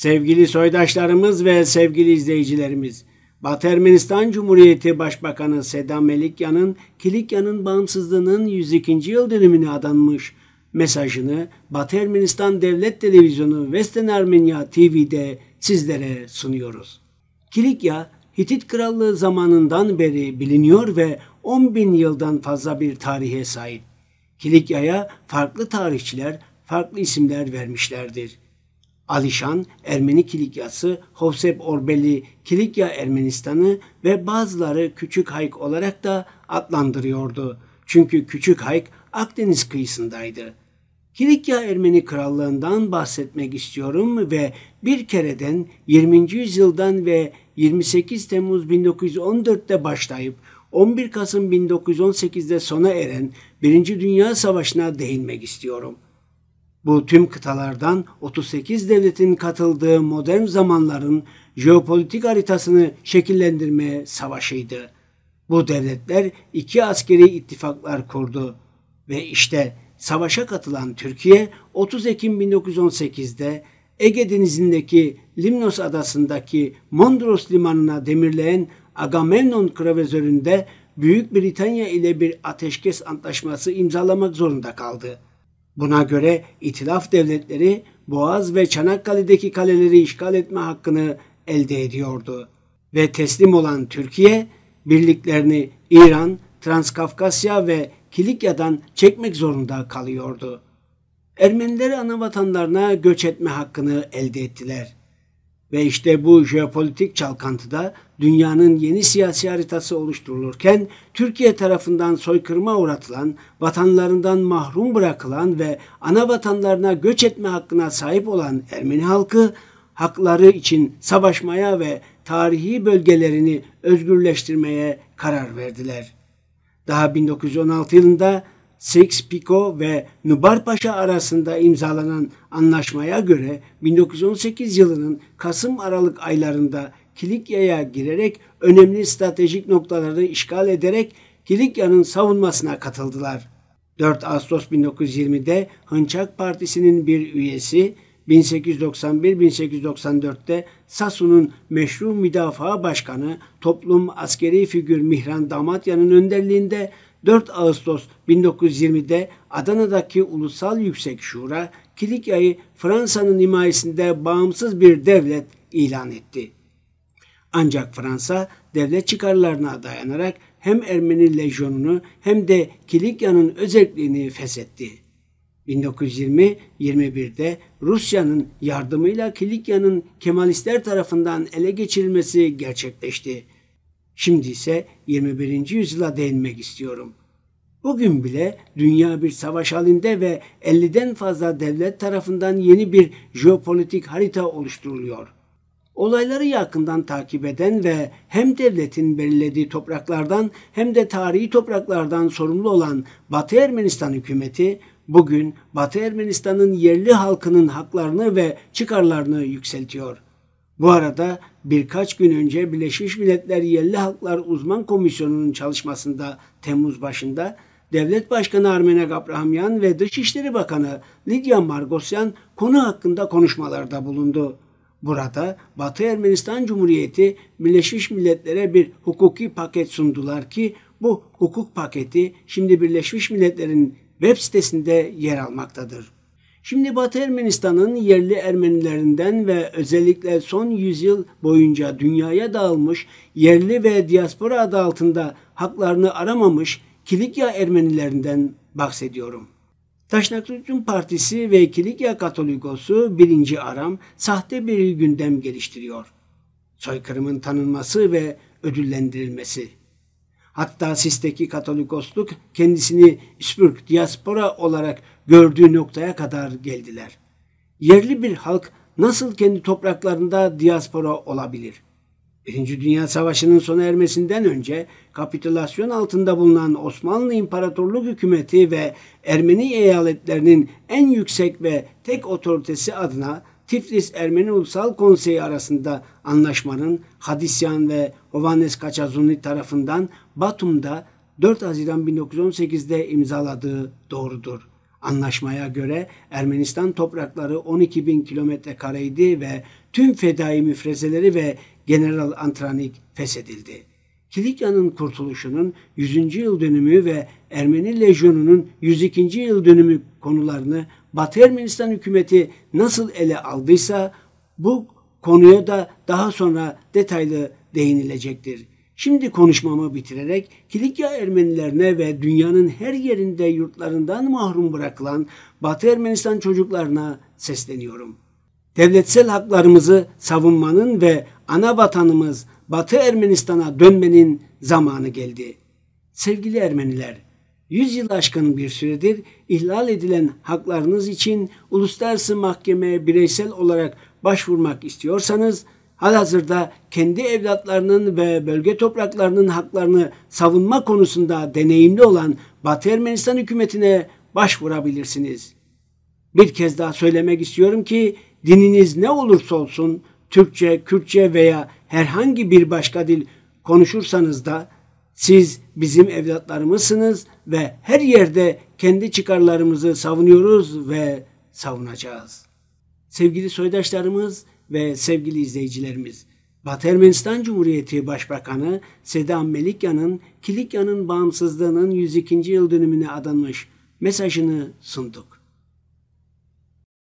Sevgili soydaşlarımız ve sevgili izleyicilerimiz, Batı Ermenistan Cumhuriyeti Başbakanı Seda Melikya'nın Kilikya'nın bağımsızlığının 102. yıl dönümüne adanmış mesajını Batı Ermenistan Devlet Televizyonu Western Armenia TV'de sizlere sunuyoruz. Kilikya, Hitit Krallığı zamanından beri biliniyor ve 10 bin yıldan fazla bir tarihe sahip. Kilikya'ya farklı tarihçiler farklı isimler vermişlerdir. Alişan, Ermeni Kilikyası, Hovsep Orbeli, Kilikya Ermenistanı ve bazıları Küçük Hayk olarak da adlandırıyordu. Çünkü Küçük Hayk Akdeniz kıyısındaydı. Kilikya Ermeni Krallığından bahsetmek istiyorum ve bir kereden 20. yüzyıldan ve 28 Temmuz 1914'te başlayıp 11 Kasım 1918'de sona eren Birinci Dünya Savaşı'na değinmek istiyorum.'' Bu tüm kıtalardan 38 devletin katıldığı modern zamanların jeopolitik haritasını şekillendirme savaşıydı. Bu devletler iki askeri ittifaklar kurdu ve işte savaşa katılan Türkiye 30 Ekim 1918'de Ege Denizi'ndeki Limnos adasındaki Mondros limanına demirleyen Agamemnon kravezöründe Büyük Britanya ile bir ateşkes antlaşması imzalamak zorunda kaldı. Buna göre itilaf devletleri Boğaz ve Çanakkale'deki kaleleri işgal etme hakkını elde ediyordu. Ve teslim olan Türkiye birliklerini İran, Transkafkasya ve Kilikya'dan çekmek zorunda kalıyordu. Ermenileri ana vatanlarına göç etme hakkını elde ettiler. Ve işte bu jeopolitik çalkantıda dünyanın yeni siyasi haritası oluşturulurken Türkiye tarafından soykırıma uğratılan, vatanlarından mahrum bırakılan ve ana vatanlarına göç etme hakkına sahip olan Ermeni halkı hakları için savaşmaya ve tarihi bölgelerini özgürleştirmeye karar verdiler. Daha 1916 yılında Sykes Picot ve Nubar Paşa arasında imzalanan anlaşmaya göre 1918 yılının Kasım-Aralık aylarında Kilikya'ya girerek önemli stratejik noktaları işgal ederek Kilikya'nın savunmasına katıldılar. 4 Ağustos 1920'de Hınçak Partisi'nin bir üyesi 1891-1894'te Sasu'nun meşru müdafaa başkanı toplum askeri figür Mihran Damatya'nın önderliğinde 4 Ağustos 1920'de Adana'daki Ulusal Yüksek Şura Kilikya'yı Fransa'nın himayesinde bağımsız bir devlet ilan etti. Ancak Fransa devlet çıkarlarına dayanarak hem Ermeni lejyonunu hem de Kilikya'nın özelliğini feshetti. 1920-21'de Rusya'nın yardımıyla Kilikya'nın Kemalistler tarafından ele geçirilmesi gerçekleşti. Şimdi ise 21. yüzyıla değinmek istiyorum. Bugün bile dünya bir savaş halinde ve 50'den fazla devlet tarafından yeni bir jeopolitik harita oluşturuluyor. Olayları yakından takip eden ve hem devletin belirlediği topraklardan hem de tarihi topraklardan sorumlu olan Batı Ermenistan hükümeti bugün Batı Ermenistan'ın yerli halkının haklarını ve çıkarlarını yükseltiyor.'' Bu arada birkaç gün önce Birleşmiş Milletler Yerli Halklar Uzman Komisyonu'nun çalışmasında Temmuz başında Devlet Başkanı Armene Gabrahamyan ve Dışişleri Bakanı Lidya Margosyan konu hakkında konuşmalarda bulundu. Burada Batı Ermenistan Cumhuriyeti Birleşmiş Milletler'e bir hukuki paket sundular ki bu hukuk paketi şimdi Birleşmiş Milletler'in web sitesinde yer almaktadır. Şimdi Batı Ermenistan'ın yerli Ermenilerinden ve özellikle son yüzyıl boyunca dünyaya dağılmış yerli ve diaspora adı altında haklarını aramamış Kilikya Ermenilerinden bahsediyorum. Taşnaklıtun Partisi ve Kilikya Katolikosu 1. Aram sahte bir gündem geliştiriyor. Soykırımın tanınması ve ödüllendirilmesi. Hatta Sis'teki Katolikosluk kendisini Spürk diaspora olarak gördüğü noktaya kadar geldiler. Yerli bir halk nasıl kendi topraklarında diaspora olabilir? Birinci Dünya Savaşı'nın sona ermesinden önce kapitülasyon altında bulunan Osmanlı İmparatorluk Hükümeti ve Ermeni eyaletlerinin en yüksek ve tek otoritesi adına Tiflis Ermeni Ulusal Konseyi arasında anlaşmanın Hadisyan ve Hovannes Kaçazuni tarafından Batum'da 4 Haziran 1918'de imzaladığı doğrudur. Anlaşmaya göre Ermenistan toprakları 12 bin kilometre kareydi ve tüm fedai müfrezeleri ve General Antranik feshedildi. Kilikya'nın kurtuluşunun 100. yıl dönümü ve Ermeni lejyonunun 102. yıl dönümü konularını Batı Ermenistan hükümeti nasıl ele aldıysa bu konuya da daha sonra detaylı değinilecektir. Şimdi konuşmamı bitirerek Kilikya Ermenilerine ve dünyanın her yerinde yurtlarından mahrum bırakılan Batı Ermenistan çocuklarına sesleniyorum. Devletsel haklarımızı savunmanın ve ana vatanımız Batı Ermenistan'a dönmenin zamanı geldi. Sevgili Ermeniler, 100 yıl aşkın bir süredir ihlal edilen haklarınız için uluslararası mahkemeye bireysel olarak başvurmak istiyorsanız halihazırda kendi evlatlarının ve bölge topraklarının haklarını savunma konusunda deneyimli olan Batı Ermenistan hükümetine başvurabilirsiniz. Bir kez daha söylemek istiyorum ki dininiz ne olursa olsun Türkçe, Kürtçe veya herhangi bir başka dil konuşursanız da siz bizim evlatlarımızsınız ve her yerde kendi çıkarlarımızı savunuyoruz ve savunacağız. Sevgili soydaşlarımız, ve sevgili izleyicilerimiz. Batı Ermenistan Cumhuriyeti Başbakanı Sedan Melikya'nın Kilikya'nın bağımsızlığının 102. yıl dönümüne adanmış mesajını sunduk.